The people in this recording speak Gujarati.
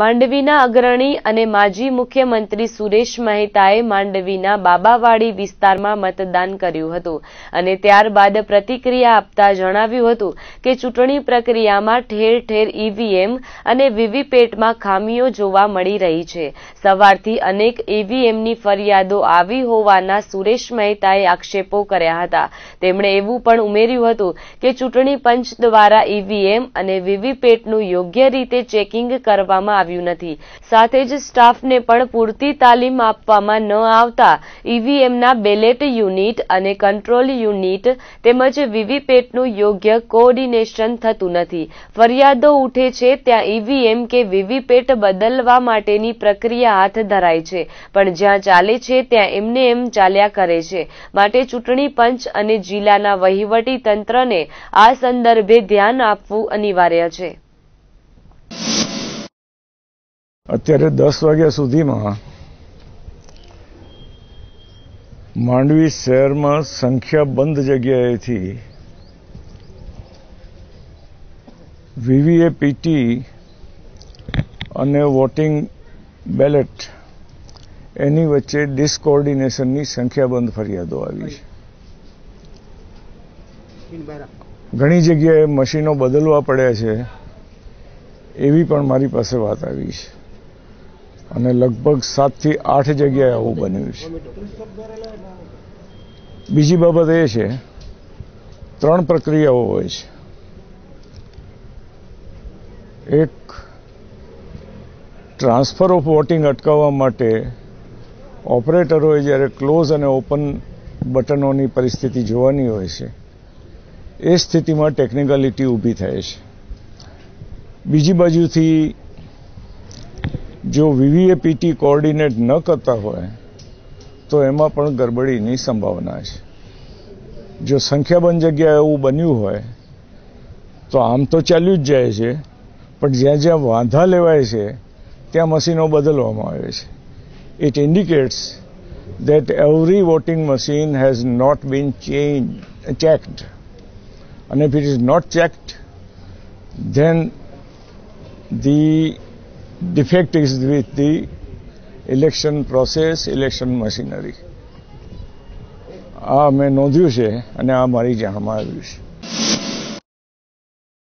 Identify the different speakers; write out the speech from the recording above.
Speaker 1: માંડવીના અગ્રણી અને માજી મુખ્યમંત્રી સુરેશ મહેતાએ માંડવીના બાબાવાડી વિસ્તારમાં મતદાન કર્યું હતું અને ત્યારબાદ પ્રતિક્રિયા આપતા જણાવ્યું હતું કે ચૂંટણી પ્રક્રિયામાં ઠેર ઠેર ઈવીએમ અને વીવીપેટમાં ખામીઓ જોવા મળી રહી છે સવારથી અનેક ઈવીએમની ફરિયાદો આવી હોવાના સુરેશ મહેતાએ આક્ષેપો કર્યા હતા તેમણે એવું પણ ઉમેર્યું હતું કે ચૂંટણી પંચ દ્વારા ઈવીએમ અને વીવીપેટનું યોગ્ય રીતે ચેકિંગ કરવામાં આવ્યું નથી સાથે જ સ્ટાફને પણ પૂરતી તાલીમ આપવામાં ન આવતા ઈવીએમના બેલેટ યુનિટ અને કંટ્રોલ યુનિટ તેમજ વીવીપેટનું યોગ્ય કોઓર્ડિનેશન થતું નથી ફરિયાદો ઉઠે છે ત્યાં ઈવીએમ કે વીવીપેટ બદલવા માટેની પ્રક્રિયા હાથ ધરાય છે પણ જ્યાં ચાલે છે ત્યાં એમને એમ ચાલ્યા કરે છે માટે ચૂંટણી પંચ અને જિલ્લાના વહીવટી તંત્રને આ સંદર્ભે ધ્યાન આપવું અનિવાર્ય છે
Speaker 2: અત્યારે દસ વાગ્યા સુધીમાં માંડવી શહેરમાં સંખ્યાબંધ જગ્યાએથી વીવીએપીટી અને વોટિંગ બેલેટ એની વચ્ચે ડિસકોર્ડિનેશનની સંખ્યાબંધ ફરિયાદો આવી છે ઘણી જગ્યાએ મશીનો બદલવા પડ્યા છે એવી પણ મારી પાસે વાત આવી છે અને લગભગ સાતથી આઠ જગ્યાએ આવું બન્યું છે બીજી બાબત એ છે ત્રણ પ્રક્રિયાઓ હોય છે એક ટ્રાન્સફર ઓફ વોટિંગ અટકાવવા માટે ઓપરેટરોએ જ્યારે ક્લોઝ અને ઓપન બટનોની પરિસ્થિતિ જોવાની હોય છે એ સ્થિતિમાં ટેકનિકલિટી ઊભી થાય છે બીજી બાજુથી જો વીવીએપીટી કોર્ડિનેટ ન કરતા હોય તો એમાં પણ ગરબડીની સંભાવના છે જો સંખ્યાબંધ જગ્યાએ એવું બન્યું હોય તો આમ તો ચાલ્યું જ જાય છે પણ જ્યાં જ્યાં વાંધા લેવાય છે ત્યાં મશીનો બદલવામાં આવે છે it indicates that every voting machine has not been change checked અને if it is not checked, then the defect is with the election process election machinery આ મેં નોંધ્યું છે અને આ મારી જાણમાં આવ્યું છે